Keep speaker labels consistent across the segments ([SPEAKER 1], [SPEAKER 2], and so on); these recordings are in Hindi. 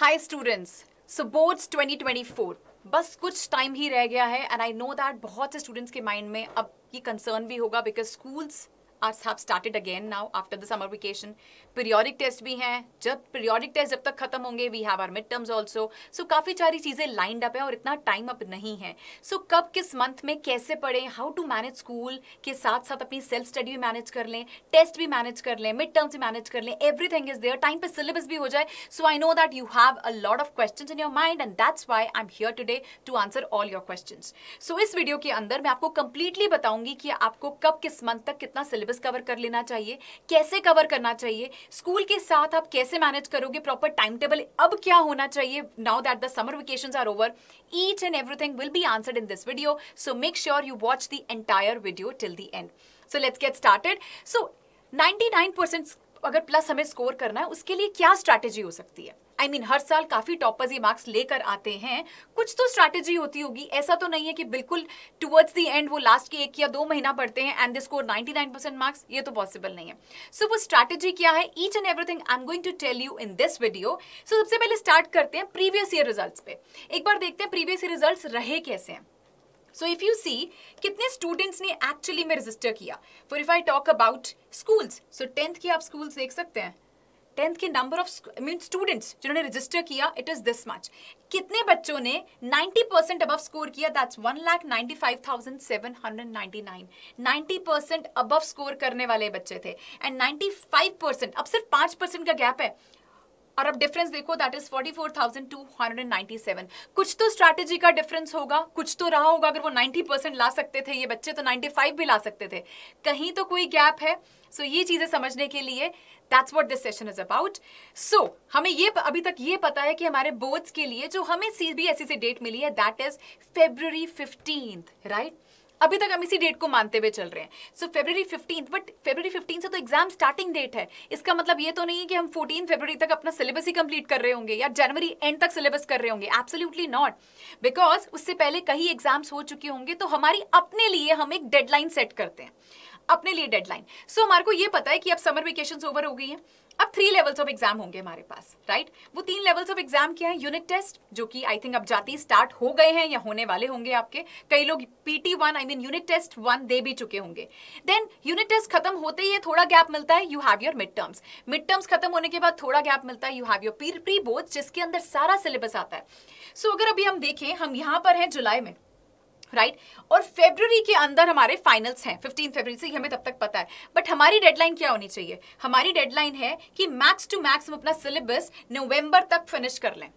[SPEAKER 1] हाय स्टूडेंट्स सो बोर्ड्स 2024 बस कुछ टाइम ही रह गया है एंड आई नो दैट बहुत से स्टूडेंट्स के माइंड में अब ये कंसर्न भी होगा because schools have started again now after the summer vacation periodic test भी हैं जब पीरियोडिक टेस्ट जब तक खत्म होंगे we have are mid terms also so काफ़ी सारी चीज़ें लाइंड अप है और इतना टाइम अप नहीं है सो so, कब किस मंथ में कैसे पढ़ें हाउ टू मैनेज स्कूल के साथ साथ अपनी सेल्फ स्टडी भी मैनेज कर लें टेस्ट भी मैनेज कर लें मिड टर्म्स भी मैनेज कर लें एवरीथिंग इज देयर टाइम पर सिलेबस भी हो जाए so I know that you have a lot of question in your mind and that's why I am here today to answer all your question so इस वीडियो के अंदर मैं आपको कंप्लीटली बताऊंगी कि आपको कब किस मंथ तक कितना सिलेबस सिलेबस कवर कर लेना चाहिए कैसे कवर करना चाहिए स्कूल के साथ आप कैसे मैनेज करोगे प्रॉपर टाइम टेबल अब क्या होना चाहिए now that the summer vacation are over each and everything will be answered in this video so make sure you watch the entire video till the end so let's get started so percent अगर प्लस हमें स्कोर करना है उसके लिए क्या स्ट्रैटेजी हो सकती है आई I मीन mean, हर साल काफ़ी टॉपर्स ये मार्क्स लेकर आते हैं कुछ तो स्ट्रैटेजी होती होगी ऐसा तो नहीं है कि बिल्कुल टुवर्ड्स दी एंड वो लास्ट के एक या दो महीना पढ़ते हैं एंड दे स्कोर 99% मार्क्स ये तो पॉसिबल नहीं है सो so, वो स्ट्रैटेजी क्या है each and everything I am going to tell you in this video so सबसे पहले स्टार्ट करते हैं प्रीवियस ईयर रिजल्ट पे एक बार देखते हैं प्रीवियस ईयर रिजल्ट रहे कैसे हैं सो इफ यू सी कितने स्टूडेंट्स ने एक्चुअली में रजिस्टर किया for if I talk about schools so tenth के आप स्कूल्स देख सकते हैं टेंथ के नंबर ऑफ मीन स्टूडेंट्स जिन्होंने रजिस्टर किया इट इज दिस मच कितने बच्चों ने 90 परसेंट अबव स्कोर किया that's one lakh ninety five thousand seven hundred ninety nine ninety percent above score करने वाले बच्चे थे एंड नाइन्टी फाइव परसेंट अब सिर्फ पाँच परसेंट का गैप है और अब डिफरेंस देखो दैट इज 44,297 कुछ तो स्ट्रैटेजी का डिफरेंस होगा कुछ तो रहा होगा अगर वो 90 परसेंट ला सकते थे ये बच्चे तो 95 भी ला सकते थे कहीं तो कोई गैप है सो so ये चीज़ें समझने के लिए that's what this session is about so हमें ये अभी तक ये पता है कि हमारे बोर्ड्स के लिए जो हमें सी बी एस सी से डेट मिली है that is February fifteenth right अभी तक हम इसी डेट को मानते हुए चल रहे हैं so February fifteen but February fifteen से तो एग्जाम स्टार्टिंग डेट है इसका मतलब ये तो नहीं है कि हम फोर्टीन फेब्रवरी तक अपना सिलेबस ही कंप्लीट कर रहे होंगे या जनवरी एंड तक सिलेबस कर रहे होंगे एब्सोल्यूटली नॉट बिकॉज उससे पहले कई एग्जाम्स हो चुके होंगे तो हमारी अपने लिए हम एक डेडलाइन सेट करते हैं अपने लिए डेडलाइन सो so, हमारे को ये पता है कि अब समर वेकेशन ओवर हो गई है अब थ्री लेवल्स ऑफ एग्जाम होंगे हमारे पास राइट right? वो तीन लेवल्स ऑफ एग्जाम क्या है यूनिट टेस्ट जो कि आई थिंक अब जाती स्टार्ट हो गए हैं या होने वाले होंगे आपके कई लोग PT one I mean unit test one दे भी चुके होंगे देन यूनिट टेस्ट खत्म होते ही थोड़ा गैप मिलता है you have your mid terms mid terms खत्म होने के बाद थोड़ा गैप मिलता है you have your pre board जिसके अंदर सारा सिलेबस आता है सो so, अगर अभी हम देखें हम यहां पर हैं जुलाई में राइट और फेब्रवरी के अंदर हमारे फाइनल्स हैं फिफ्टीन फेब्रवरी से हमें तब तक पता है बट हमारी डेडलाइन क्या होनी चाहिए हमारी डेडलाइन है कि मैक्स टू मैक्स हम अपना सिलेबस नवंबर तक फिनिश कर लें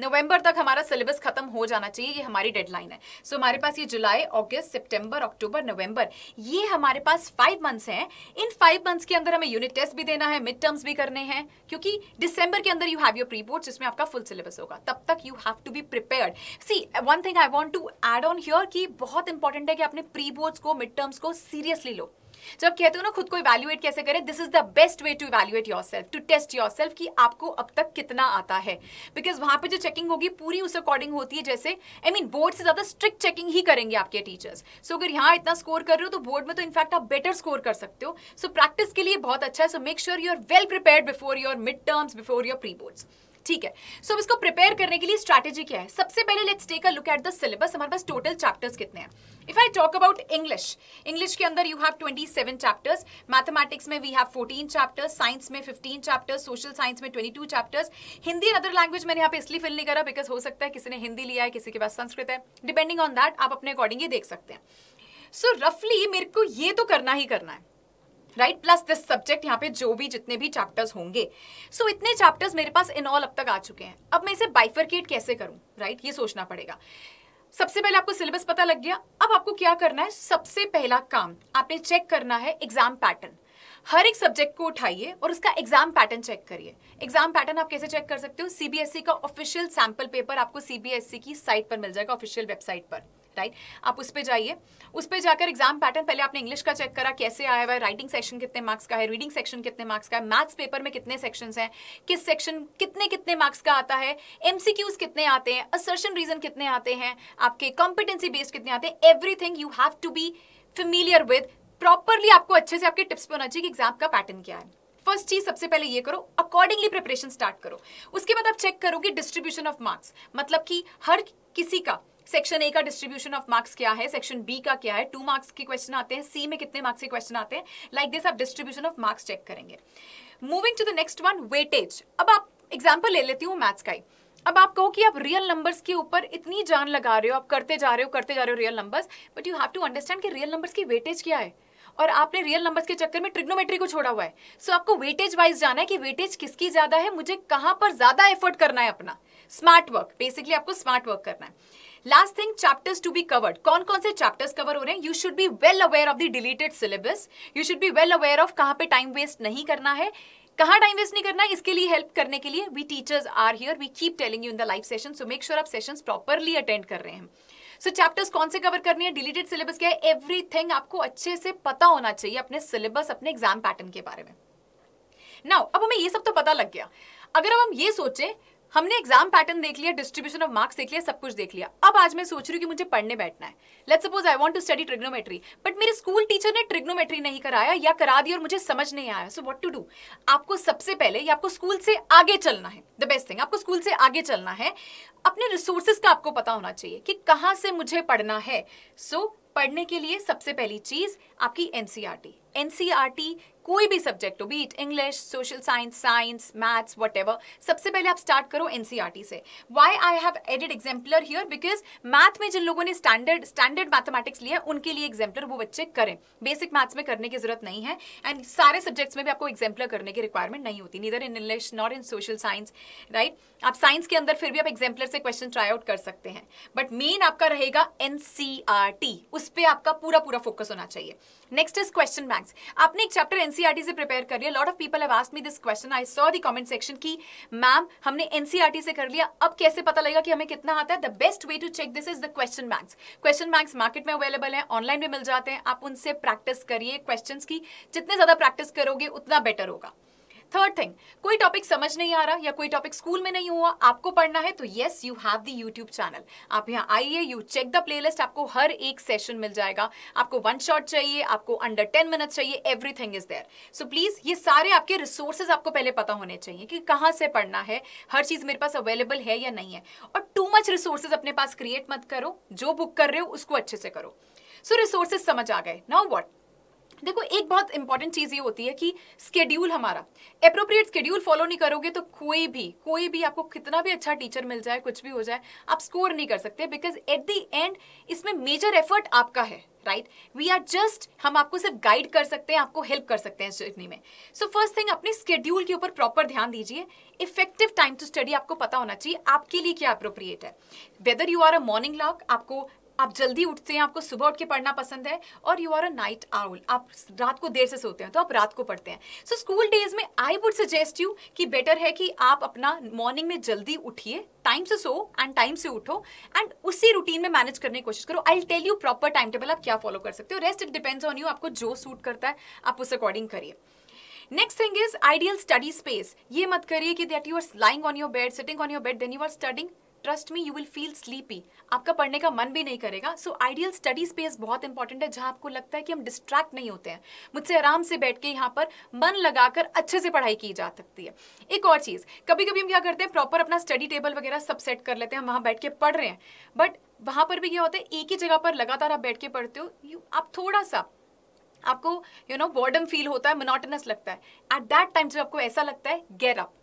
[SPEAKER 1] नवंबर तक हमारा सिलेबस खत्म हो जाना चाहिए ये हमारी डेडलाइन है सो so, हमारे पास ये जुलाई अगस्त सितंबर अक्टूबर नवंबर ये हमारे पास फाइव मंथ्स हैं इन फाइव मंथ्स के अंदर हमें यूनिट टेस्ट भी देना है मिड टर्म्स भी करने हैं क्योंकि दिसंबर के अंदर you have your pre board जिसमें आपका फुल सिलेबस होगा तब तक you have to be prepare see one thing I want to add on here कि बहुत इंपॉर्टेंट है कि अपने प्री बोर्ड्स को मिड टर्म्स को सीरियसली लो जब कहते हो ना खुद को इवेल्युएट कैसे करें this is the best way to evaluate yourself to test yourself कि आपको अब तक कितना आता है बिकॉज वहां पर जो चेकिंग होगी पूरी उस अकॉर्डिंग होती है जैसे आई मीन बोर्ड से ज्यादा स्ट्रिक्ट चेकिंग ही करेंगे आपके टीचर्स सो अगर यहाँ इतना स्कोर कर रहे हो तो बोर्ड में तो इनफैक्ट आप बेटर स्कोर कर सकते हो सो so, प्रैक्टिस के लिए बहुत अच्छा है so make sure you are well prepare before your mid terms before your pre boards ठीक है सो so, इसको प्रिपेयर करने के लिए स्ट्रैटेजी क्या है सबसे पहले let's take a look at the syllabus हमारे पास टोटल चैप्टर्स कितने हैं if I talk about English English के अंदर यू हैव 27 चैप्टर्स मैथमेटिक्स में वी हैव 14 चैप्टर्स साइंस में 15 चैप्टर्स सोशल साइंस में 22 chapters Hindi and other language मैंने यहाँ पे इसलिए फिल नहीं करा बिकॉज हो सकता है किसी ने हिंदी लिया है किसी के पास संस्कृत है डिपेंडिंग ऑन दैट आप अपने अकॉर्डिंग ये देख सकते हैं सो so, रफली मेरे को ये तो करना ही करना है राइट प्लस दिस सब्जेक्ट यहाँ पे जो भी जितने भी चैप्टर्स होंगे सो so, इतने चैप्टर्स मेरे पास इन ऑल अब तक आ चुके हैं अब मैं इसे बाइफरकेट कैसे करूँ राइट right? ये सोचना पड़ेगा सबसे पहले आपको सिलेबस पता लग गया अब आपको क्या करना है सबसे पहला काम आपने चेक करना है एग्जाम पैटर्न हर एक सब्जेक्ट को उठाइए और उसका एग्जाम पैटर्न चेक करिए एग्जाम पैटर्न आप कैसे चेक कर सकते हो सीबीएसई e का ऑफिशियल सैंपल पेपर आपको सीबीएसई e की साइट पर मिल जाएगा ऑफिशियल वेबसाइट पर राइट आप उस पर जाइए उस पर जाकर एग्जाम पैटर्न पहले आपने इंग्लिश का चेक करा कैसे आया हुआ है राइटिंग सेक्शन कितने मार्क्स का है रीडिंग सेक्शन कितने मार्क्स का है मैथ्स पेपर में कितने सेक्शंस हैं किस सेक्शन कितने कितने मार्क्स का आता है एमसीक्यूज कितने आते हैं असर्शन रीजन कितने आते हैं आपके कॉम्पिटेंसी बेस्ड कितने आते हैं everything you have to be familiar with properly आपको अच्छे से आपके टिप्स पर होना चाहिए कि एग्जाम का पैटर्न क्या है फर्स्ट चीज सबसे पहले ये करो अकॉर्डिंगली प्रिपरेशन स्टार्ट करो उसके बाद आप चेक करोगे डिस्ट्रीब्यूशन ऑफ मार्क्स मतलब कि हर किसी का सेक्शन ए का डिस्ट्रीब्यूशन ऑफ मार्क्स क्या है सेक्शन बी का क्या है टू मार्क्स के क्वेश्चन आते हैं सी में कितने मार्क्स के क्वेश्चन आते हैं लाइक दिस आप डिस्ट्रीब्यूशन ऑफ मार्क्स चेक करेंगे moving to the next one weightage अब आप एग्जाम्पल ले लेती हूँ मैथ्स का ही अब आप कहो कि आप रियल नंबर्स के ऊपर इतनी जान लगा रहे हो आप करते जा रहे हो करते जा रहे हो real numbers but you have to understand कि रियल नंबर्स की वेटेज क्या है और आपने रियल नंबर्स के चक्कर में ट्रिग्नोमेट्री को छोड़ा हुआ है सो so, आपको वेटेज वाइज जाना है कि वेटेज किसकी ज्यादा है मुझे कहाँ पर ज्यादा एफर्ट करना है अपना स्मार्ट वर्क बेसिकली आपको स्मार्ट वर्क करना है last thing chapters to be covered कौन कौन से चैप्टर्स कवर हो रहे हैं you should be well aware of the deleted syllabus you should be well aware of कहाँ पे टाइम वेस्ट नहीं करना है कहाँ टाइम वेस्ट नहीं करना है इसके लिए हेल्प करने के लिए we teachers are here we keep telling you in the live session so make sure आप सेशन प्रॉपरली अटेंड कर रहे हैं सो so, चैप्टर्स कौन से कवर करने हैं डिलीटेड सिलेबस क्या है एवरीथिंग आपको अच्छे से पता होना चाहिए अपने सिलेबस अपने एग्जाम पैटर्न के बारे में नाउ अब हमें ये सब तो पता लग गया अगर अब हम ये सोचें हमने एग्जाम पैटर्न देख लिया डिस्ट्रीब्यूशन ऑफ मार्क्स देख लिया सब कुछ देख लिया अब आज मैं सोच रही हूँ कि मुझे पढ़ने बैठना है let suppose I want to study trigonometry but मेरे स्कूल टीचर ने ट्रिग्नोमेट्री नहीं कराया या करा दी और मुझे समझ नहीं आया सो वॉट टू डू आपको सबसे पहले या आपको स्कूल से आगे चलना है द बेस्ट थिंग आपको स्कूल से आगे चलना है अपने रिसोर्सेज का आपको पता होना चाहिए कि कहाँ से मुझे पढ़ना है सो so, पढ़ने के लिए सबसे पहली चीज आपकी एनसीआरटी एनसीईआरटी e कोई भी सब्जेक्ट हो be it English social science science maths what सबसे पहले आप स्टार्ट करो एनसीईआरटी e से why I have added exemplar here because math में जिन लोगों ने स्टैंडर्ड स्टैंडर्ड मैथमेटिक्स लिया है उनके लिए एग्जाम्पलर वो बच्चे करें बेसिक मैथ्स में करने की जरूरत नहीं है एंड सारे सब्जेक्ट्स में भी आपको एग्जाम्पलर करने की रिक्वायरमेंट नहीं होती neither in English not in social science right आप साइंस के अंदर फिर भी आप एग्जाम्पलर से क्वेश्चन ट्राई आउट कर सकते हैं बट मेन आपका रहेगा एन e उस पर आपका पूरा पूरा फोकस होना चाहिए next is question bank thanks आपने एक चैप्टर एनसीईआरटी e से प्रिपेयर कर लिया lot of people have asked me this question I saw the comment section की मैम हमने एनसीईआरटी e से कर लिया अब कैसे पता लगेगा कि हमें कितना आता है the best way to check this is the question banks question banks market में अवेलेबल है ऑनलाइन भी मिल जाते हैं आप उनसे प्रैक्टिस करिए क्वेश्चन की जितने ज्यादा प्रैक्टिस करोगे उतना बेटर होगा थर्ड थिंग कोई टॉपिक समझ नहीं आ रहा या कोई टॉपिक स्कूल में नहीं हुआ आपको पढ़ना है तो yes you have the YouTube channel आप यहाँ आइए यू चेक द प्लेलिस्ट आपको हर एक सेशन मिल जाएगा आपको वन शॉट चाहिए आपको अंडर टेन मिनट चाहिए everything is there so please ये सारे आपके रिसोर्सेज आपको पहले पता होने चाहिए कि कहाँ से पढ़ना है हर चीज मेरे पास अवेलेबल है या नहीं है और टू मच रिसोर्सेज अपने पास क्रिएट मत करो जो बुक कर रहे हो उसको अच्छे से करो सो रिसोर्सेज समझ आ गए नाउ वॉट देखो एक बहुत इंपॉर्टेंट चीज़ ये होती है कि स्केड्यूल हमारा अप्रोप्रिएट स्केड्यूल फॉलो नहीं करोगे तो कोई भी कोई भी आपको कितना भी अच्छा टीचर मिल जाए कुछ भी हो जाए आप स्कोर नहीं कर सकते बिकॉज एट द एंड इसमें मेजर एफर्ट आपका है राइट वी आर जस्ट हम आपको सिर्फ गाइड कर सकते हैं आपको हेल्प कर सकते हैं इस जर्नी में सो फर्स्ट थिंग अपने स्केड्यूल के ऊपर प्रॉपर ध्यान दीजिए इफेक्टिव टाइम टू स्टडी आपको पता होना चाहिए आपके लिए क्या अप्रोप्रिएट है whether you are a morning lark आपको आप जल्दी उठते हैं आपको सुबह उठ के पढ़ना पसंद है और you are a night owl आप रात को देर से सोते हैं तो आप रात को पढ़ते हैं सो स्कूल डेज में आई वुड सजेस्ट यू कि बेटर है कि आप अपना मॉर्निंग में जल्दी उठिए टाइम से सो एंड टाइम से उठो एंड उसी रूटीन में मैनेज करने की कोशिश करो I tell you proper time table आप क्या फॉलो कर सकते हो rest it depends on you आपको जो सूट करता है आप उस अकॉर्डिंग करिए next thing is ideal study space ये मत करिए कि that you are lying on your bed sitting on your bed then you are studying trust me you will feel sleepy आपका पढ़ने का मन भी नहीं करेगा सो आइडियल स्टडी स्पेस बहुत इंपॉर्टेंट है जहां आपको लगता है कि हम डिस्ट्रैक्ट नहीं होते हैं मुझसे आराम से बैठ के यहां पर मन लगाकर अच्छे से पढ़ाई की जा सकती है एक और चीज़ कभी कभी हम क्या करते हैं प्रॉपर अपना स्टडी टेबल वगैरह सब सेट कर लेते हैं हम वहां बैठ के पढ़ रहे हैं बट वहां पर भी क्या होता है एक ही जगह पर लगातार आप बैठ के पढ़ते हो यू आप थोड़ा सा आपको यू नो बॉर्डम फील होता है मोनोटनस लगता है एट दैट टाइम जब आपको ऐसा लगता है गेट अप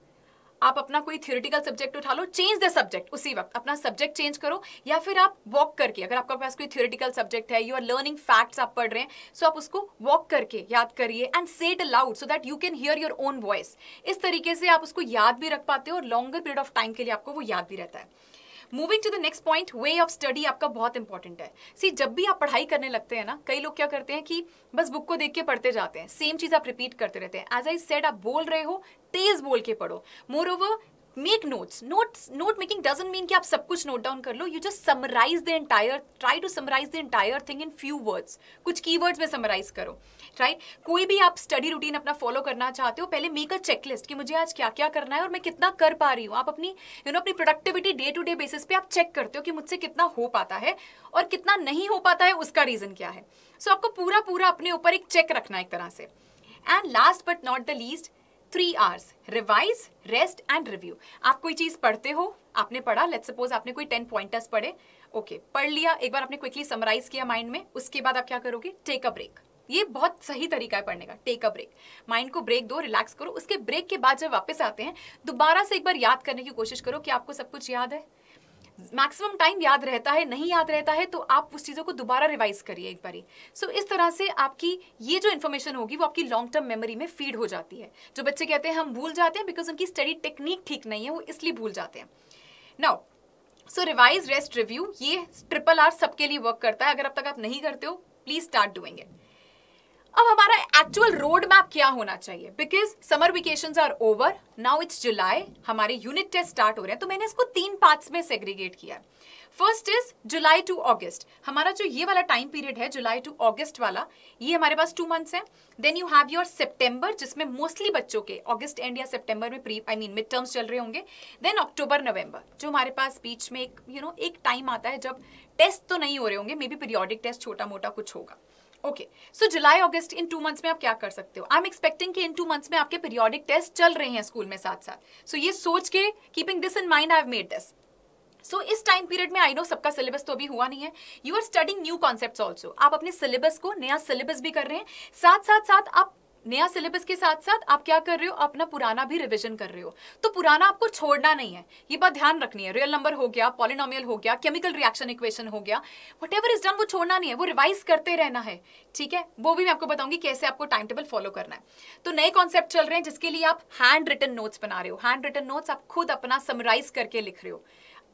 [SPEAKER 1] आप अपना कोई थियोरिटिकल सब्जेक्ट उठा लो चेंज द सब्जेक्ट उसी वक्त अपना सब्जेक्ट चेंज करो या फिर आप वॉक करके अगर आपके पास कोई थियोरिटिकल सब्जेक्ट है यू आर लर्निंग फैक्ट्स आप पढ़ रहे हैं सो so आप उसको वॉक करके याद करिए and say it aloud so that you can hear your own voice इस तरीके से आप उसको याद भी रख पाते हो और लॉन्गर पीरियड ऑफ टाइम के लिए आपको वो याद भी रहता है moving to the next point way of study आपका बहुत इंपॉर्टेंट है सी जब भी आप पढ़ाई करने लगते हैं ना कई लोग क्या करते हैं कि बस बुक को देख के पढ़ते जाते हैं सेम चीज़ आप रिपीट करते रहते हैं एज आई सेट आप बोल रहे हो तेज बोल के पढ़ो moreover make notes note note making doesn't mean कि आप सब कुछ नोट डाउन कर लो you just summarise the entire try to summarise the entire thing in few words कुछ की वर्ड्स में समराइज करो राइट right? कोई भी आप स्टडी रूटीन अपना फॉलो करना चाहते हो पहले मेक अ चेकलिस्ट कि मुझे आज क्या क्या करना है और मैं कितना कर पा रही हूँ आप अपनी यू you नो know, अपनी productivity day to day basis पे आप चेक करते हो कि मुझसे कितना हो पाता है और कितना नहीं हो पाता है उसका रीज़न क्या है सो so, आपको पूरा पूरा अपने ऊपर एक चेक रखना है एक तरह से and last but not the least three hours revise rest and review आप कोई चीज़ पढ़ते हो आपने पढ़ा लेट सपोज आपने कोई टेन पॉइंटर्स पढ़े ओके okay, पढ़ लिया एक बार आपने क्विकली समराइज किया माइंड में उसके बाद आप क्या करोगे टेक अ ब्रेक ये बहुत सही तरीका है पढ़ने का टेक अ ब्रेक माइंड को ब्रेक दो रिलैक्स करो उसके ब्रेक के बाद जब वापस आते हैं दोबारा से एक बार याद करने की कोशिश करो कि आपको सब कुछ याद है मैक्सिमम टाइम याद रहता है नहीं याद रहता है तो आप उस चीज़ों को दोबारा रिवाइज करिए एक बारी सो so, इस तरह से आपकी ये जो इन्फॉर्मेशन होगी वो आपकी लॉन्ग टर्म मेमोरी में फीड हो जाती है जो बच्चे कहते हैं हम भूल जाते हैं बिकॉज उनकी स्टडी टेक्निक ठीक नहीं है वो इसलिए भूल जाते हैं now so revise rest review ये ट्रिपल आर सबके लिए वर्क करता है अगर अब तक आप नहीं करते हो प्लीज़ स्टार्ट डूइंग इट अब हमारा एक्चुअल रोड मैप क्या होना चाहिए because summer vacation are over now it's July हमारे यूनिट टेस्ट स्टार्ट हो रहे हैं तो मैंने इसको तीन पार्ट्स में सेग्रीगेट किया है first is July to August हमारा जो ये वाला टाइम पीरियड है जुलाई टू अगस्त वाला ये हमारे पास टू मंथ्स है then you have your September जिसमें मोस्टली बच्चों के अगस्त एंड या सितंबर में pre I mean mid terms चल रहे होंगे देन अक्टूबर नवंबर जो हमारे पास बीच में एक यू you नो know, एक टाइम आता है जब टेस्ट तो नहीं हो रहे होंगे मे बी पीरियोडिक टेस्ट छोटा मोटा कुछ होगा ओके सो जुलाई अगस्त इन टू मंथ्स में आप क्या कर सकते हो आई एम एक्सपेक्टिंग कि इन टू मंथ्स में आपके पीरियोडिक टेस्ट चल रहे हैं स्कूल में साथ साथ सो so, ये सोच के keeping this in mind I have made this so so, इस टाइम पीरियड में आई नो सबका सिलेबस तो अभी हुआ नहीं है you are studying new concept also आप अपने सिलेबस को नया सिलेबस भी कर रहे हैं साथ साथ साथ आप नया सिलेबस के साथ साथ आप क्या कर रहे हो अपना पुराना भी रिवीजन कर रहे हो तो पुराना आपको छोड़ना नहीं है ये बात ध्यान रखनी है रियल नंबर हो गया पॉलिनोमियल हो गया केमिकल रिएक्शन इक्वेशन हो गया वट एवर इज डन वो छोड़ना नहीं है वो रिवाइज करते रहना है ठीक है वो भी मैं आपको बताऊंगी कैसे आपको टाइम टेबल फॉलो करना है तो नए कॉन्सेप्ट चल रहे हैं जिसके लिए आप हैंड रिटन नोट्स बना रहे हो हैंड रिटन नोट्स आप खुद अपना समराइज करके लिख रहे हो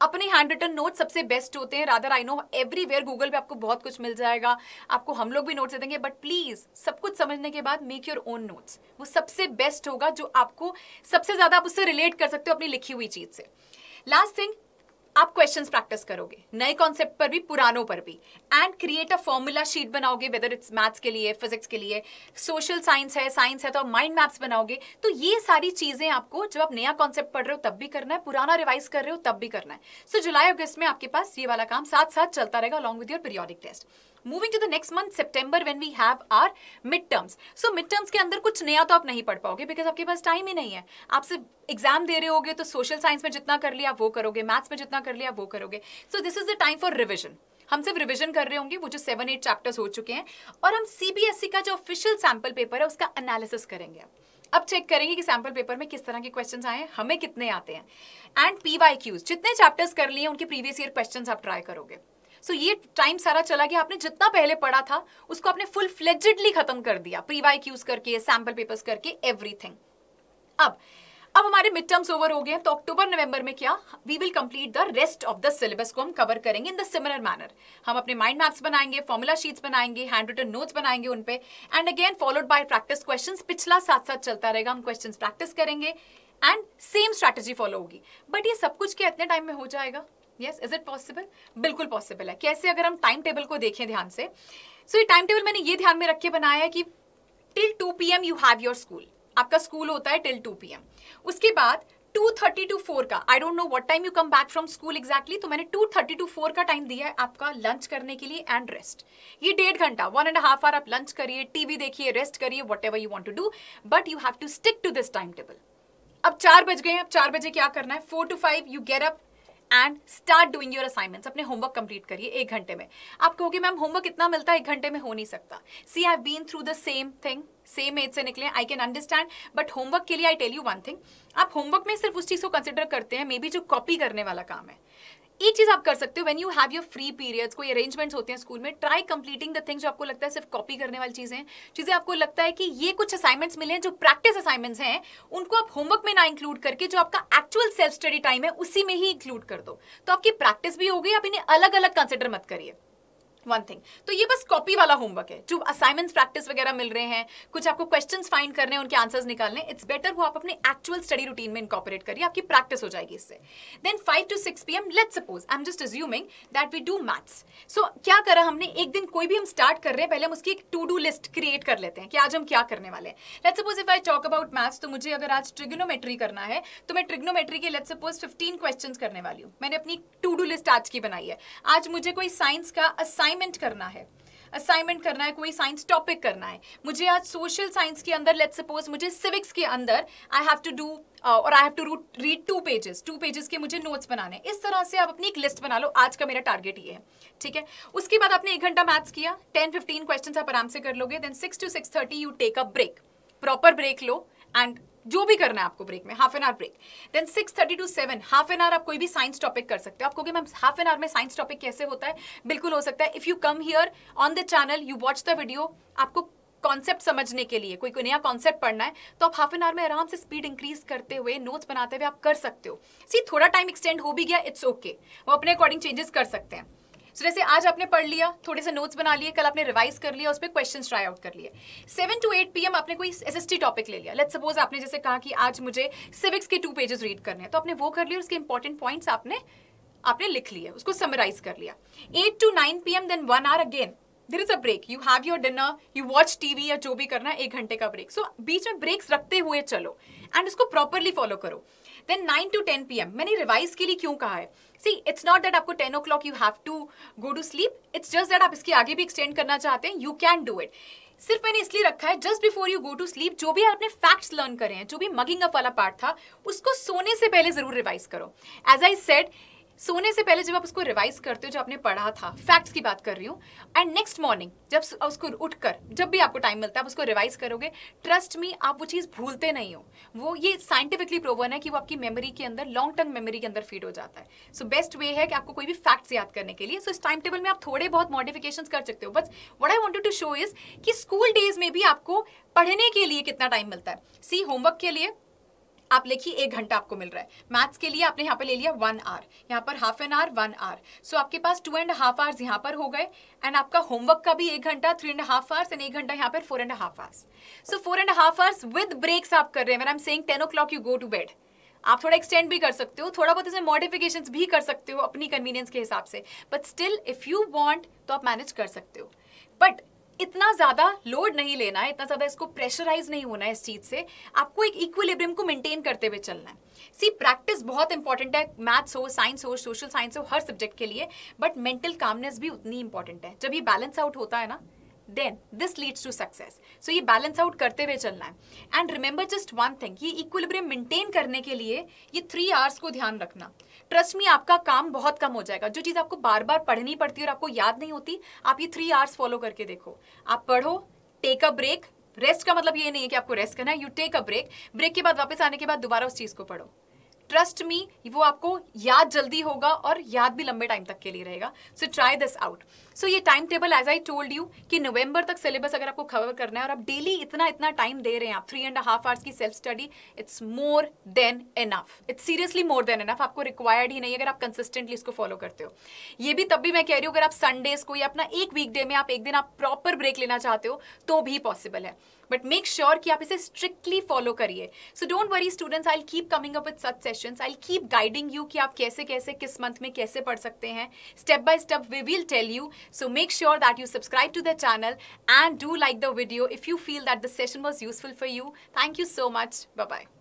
[SPEAKER 1] अपने हैंड रिटन नोट सबसे बेस्ट होते हैं rather I know everywhere Google पे आपको बहुत कुछ मिल जाएगा आपको हम लोग भी नोट्स दे देंगे बट प्लीज़ सब कुछ समझने के बाद मेक योर ओन नोट्स वो सबसे बेस्ट होगा जो आपको सबसे ज़्यादा आप उससे रिलेट कर सकते हो अपनी लिखी हुई चीज़ से लास्ट थिंग आप क्वेश्चंस प्रैक्टिस करोगे नए कॉन्सेप्ट पर भी पुरानों पर भी and create a formula sheet बनाओगे वेदर इट्स मैथ्स के लिए फिजिक्स के लिए सोशल साइंस है साइंस है तो आप माइंड मैप्स बनाओगे तो ये सारी चीज़ें आपको जब आप नया कॉन्सेप्ट पढ़ रहे हो तब भी करना है पुराना रिवाइज कर रहे हो तब भी करना है सो जुलाई अगस्त में आपके पास ये वाला काम साथ साथ चलता रहेगा along with your periodic test moving to the next month September when we have are mid terms so mid terms के अंदर कुछ नया तो आप नहीं पढ़ पाओगे बिकॉज आपके पास टाइम ही नहीं है आप सिर्फ एग्जाम दे रहे होगे तो सोशल साइंस में जितना कर लिया वो करोगे मैथ्स में जितना कर लिया वो करोगे so this is the time for revision हम सिर्फ रिविजन कर रहे होंगे वो जो सेवन एट चैप्टर्स हो चुके हैं और हम सीबीएसई e का जो ऑफिशियल सैम्पल पेपर है उसका एनालिसिस करेंगे अब चेक करेंगे कि सैम्पल पेपर में किस तरह के क्वेश्चन आए हैं हमें कितने आते हैं एंड पी वाई क्यूज जितने चैप्टर्स कर लिए उनके प्रीवियस ईयर क्वेश्चन आप ट्राई करोगे सो so, ये टाइम सारा चला गया आपने जितना पहले पढ़ा था उसको आपने फुल फ्लेजिडली खत्म कर दिया प्रीवाइक क्यूज करके सैम्पल पेपर्स करके एवरीथिंग अब अब हमारे मिड टर्म्स ओवर हो गए हैं तो अक्टूबर नवंबर में क्या we will complete the rest of the syllabus को हम कवर करेंगे इन द सिमिलर मैनर हम अपने माइंड मैप्स बनाएंगे फॉर्मुला शीट्स बनाएंगे हैंड रिटन नोट्स बनाएंगे उन पे and again followed by practice questions पिछला साथ साथ चलता रहेगा हम क्वेश्चंस प्रैक्टिस करेंगे एंड सेम स्ट्रैटेजी फॉलो होगी बट ये सब कुछ क्या इतने टाइम में हो जाएगा यस इज इट पॉसिबल बिल्कुल पॉसिबल है कैसे अगर हम टाइम टेबल को देखें ध्यान से सो so, ये टाइम टेबल मैंने ये ध्यान में रख के बनाया है कि till two P M you have your school आपका स्कूल होता है टिल टू पी एम उसके बाद टू थर्टी टू फोर का I don't know what time you come back from school exactly तो मैंने टू थर्टी टू फोर का टाइम दिया है आपका लंच करने के लिए एंड रेस्ट ये डेढ़ घंटा वन एंड हाफ आवर आप लंच करिए टीवी देखिए रेस्ट करिए whatever you want to do but you have to stick to this time table अब चार बज गए अब चार बजे क्या करना है four to five you get up and start doing your assignments अपने होमवर्क कंप्लीट करिए एक घंटे में आप कहोगे मैम होमवर्क इतना मिलता है एक घंटे में हो नहीं सकता see I been through the same thing same age से निकले I can understand but homework के लिए I tell you one thing आप होमवर्क में सिर्फ उस चीज़ को कंसिडर करते हैं मे बी जो कॉपी करने वाला काम है एक चीज आप कर सकते हो when you have your free periods कोई अरेंजमेंट्स होते हैं स्कूल में ट्राई कंप्लीटिंग द थिंग्स जो आपको लगता है सिर्फ कॉपी करने वाली चीजें चीजें आपको लगता है कि ये कुछ असाइनमेंट्स मिले हैं जो प्रैक्टिस असाइनमेंट्स हैं उनको आप होमवर्क में ना इंक्लूड करके जो आपका एक्चुअल सेल्फ स्टडी टाइम है उसी में ही इंक्लूड कर दो तो आपकी प्रैक्टिस भी हो गई आप इन्हें अलग अलग कंसिडर मत करिए वन थिंग तो ये बस कॉपी वाला होमवर्क है जो असाइनमेंट्स प्रैक्टिस वगैरह मिल रहे हैं कुछ आपको क्वेश्चन फाइंड करने उनके आंसर्स निकालने इट्स बेटर वो आप अपने एक्चुअल स्टडी रूटीन में इनकॉपरेट करिए आपकी प्रैक्टिस हो जाएगी इससे then five to six P M let suppose I am just assuming that we do maths so क्या करा हमने एक दिन कोई भी हम स्टार्ट कर रहे हैं पहले हम उसकी एक टू डू लिस्ट क्रिएट कर लेते हैं कि आज हम क्या करने वाले हैं let suppose if I talk about maths तो मुझे अगर आज ट्रिग्नोमेट्री करना है तो मैं ट्रिग्नोमेट्री के लेट सपोज फिफ्टीन क्वेश्चन करने वाली हूँ मैंने अपनी टू डू लिस्ट आज की बनाई है आज मुझे कोई साइंस का असाइन असाइनमेंट करना है असाइनमेंट करना है कोई साइंस टॉपिक करना है मुझे आज सोशल साइंस के अंदर लेट्स सपोज मुझे सिविक्स के अंदर आई हैव टू डू और I have to read two pages two pages के मुझे नोट्स बनाने इस तरह से आप अपनी एक लिस्ट बना लो आज का मेरा टारगेट ये है ठीक है उसके बाद आपने एक घंटा मैथ्स किया टेन फिफ्टीन क्वेश्चन आप आराम से कर लोगे then six to six thirty you take a break proper break लो एंड जो भी करना है आपको ब्रेक में half an hour break then six thirty to seven half an hour आप कोई भी साइंस टॉपिक कर सकते हो आपको मैम हाफ एन आवर में साइंस टॉपिक कैसे होता है बिल्कुल हो सकता है if you come here on the channel you watch the video आपको कॉन्सेप्ट समझने के लिए कोई कोई नया कॉन्सेप्ट पढ़ना है तो आप हाफ एन आवर में आराम से स्पीड इंक्रीज करते हुए नोट्स बनाते हुए आप कर सकते हो सी थोड़ा टाइम एक्सटेंड हो भी गया इट्स ओके okay. वो अपने अकॉर्डिंग चेंजेस कर सकते हैं सो जैसे आज आपने पढ़ लिया थोड़े से नोट्स बना लिए कल आपने रिवाइज कर लिया उस पर क्वेश्चन ट्राई आउट कर लिए सेवन टू एट पी आपने कोई एस टॉपिक ले लिया लेट सपोज आपने जैसे कहा कि आज मुझे सिविक्स के टू पेजेस रीड करने हैं तो आपने वो कर लिया उसके इंपॉर्टेंट पॉइंट्स आपने आपने लिख लिए उसको समराइज कर लिया eight to nine P M then one hour again there is a break you have your dinner you watch TV या जो भी करना है एक घंटे का ब्रेक सो so, बीच में ब्रेक्स रखते हुए चलो एंड उसको प्रॉपरली फॉलो करो then nine to ten P मैंने रिवाइज के लिए क्यों कहा है सी इट्स नॉट दैट आपको ten o'clock you have to go to sleep it's just that आप इसके आगे भी एक्सटेंड करना चाहते हैं यू कैन डू इट सिर्फ मैंने इसलिए रखा है just before you go to sleep जो भी आपने फैक्ट्स लर्न करे हैं जो भी मगिंग अप वाला पार्ट था उसको सोने से पहले जरूर रिवाइज करो एज आई सेड सोने से पहले जब आप उसको रिवाइज करते हो जो आपने पढ़ा था फैक्ट्स की बात कर रही हूँ एंड नेक्स्ट मॉर्निंग जब उसको उठकर जब भी आपको टाइम मिलता है आप उसको रिवाइज करोगे ट्रस्ट में आप वो चीज़ भूलते नहीं हो वो ये साइंटिफिकली प्रोवन है कि वो आपकी मेमोरी के अंदर लॉन्ग टर्म मेमोरी के अंदर फीड हो जाता है सो बेस्ट वे है कि आपको कोई भी फैक्ट्स याद करने के लिए सो so, इस टाइम टेबल में आप थोड़े बहुत मॉडिफिकेशन कर सकते हो but what I wanted to show is कि स्कूल डेज में भी आपको पढ़ने के लिए कितना टाइम मिलता है सी होमवर्क के लिए आप लिखिए एक घंटा आपको मिल रहा है मैथ्स के लिए आपने यहाँ पर ले लिया वन आवर यहाँ पर half an hour one hour so आपके पास टू एंड हाफ आवर्स यहाँ पर हो गए एंड आपका होमवर्क का भी एक घंटा three and half hours and एक घंटा यहाँ पर four and half hours so four and half hours with breaks आप कर रहे हैं man I am saying ten o'clock you go to bed आप थोड़ा एक्सटेंड भी कर सकते हो थोड़ा बहुत इसमें मॉडिफिकेशन भी कर सकते हो अपनी कन्वीनियंस के हिसाब से but still if you want तो आप मैनेज कर सकते हो बट इतना ज्यादा लोड नहीं लेना है इतना ज्यादा इसको प्रेशराइज नहीं होना है इस चीज से आपको एक इक्विलिब्रियम को मेंटेन करते हुए चलना है सी प्रैक्टिस बहुत इंपॉर्टेंट है मैथ्स हो साइंस हो सोशल साइंस हो हर सब्जेक्ट के लिए बट मेंटल कामनेस भी उतनी इंपॉर्टेंट है जब ये बैलेंस आउट होता है ना then this leads to success so ये बैलेंस आउट करते हुए चलना है and remember just one thing ये इक्वलिब्रियम मेंटेन करने के लिए ये थ्री आवर्स को ध्यान रखना ट्रस्ट में आपका काम बहुत कम हो जाएगा जो चीज़ आपको बार बार पढ़नी पड़ती है और आपको याद नहीं होती आप ये थ्री आवर्स फॉलो करके देखो आप पढ़ो टेक अ ब्रेक रेस्ट का मतलब ये नहीं है कि आपको रेस्ट करना है you take a break break के बाद वापस आने के बाद दोबारा उस चीज़ को पढ़ो ट्रस्ट मी वो आपको याद जल्दी होगा और याद भी लंबे टाइम तक के लिए रहेगा so try this out so ये time table as I told you कि नवंबर तक सिलेबस अगर आपको कवर करना है और आप डेली इतना इतना टाइम दे रहे हैं आप थ्री एंड हाफ आवर्स की self study it's more than enough it's seriously more than enough आपको रिक्वायर्ड ही नहीं अगर आप कंसिस्टेंटली इसको फॉलो करते हो ये भी तब भी मैं कह रही हूँ अगर आप संडेज को या अपना एक वीकडे में आप एक दिन आप प्रॉपर ब्रेक लेना चाहते हो तो भी पॉसिबल है बट मेक श्योर कि आप इसे स्ट्रिक्टली फॉलो करिए so don't worry students I keep coming up with such sessions I keep guiding you कि आप कैसे कैसे किस मंथ में कैसे पढ़ सकते हैं step by step we will tell you so make sure that you subscribe to the channel and do like the video if you feel that the session was useful for you thank you so much bye bye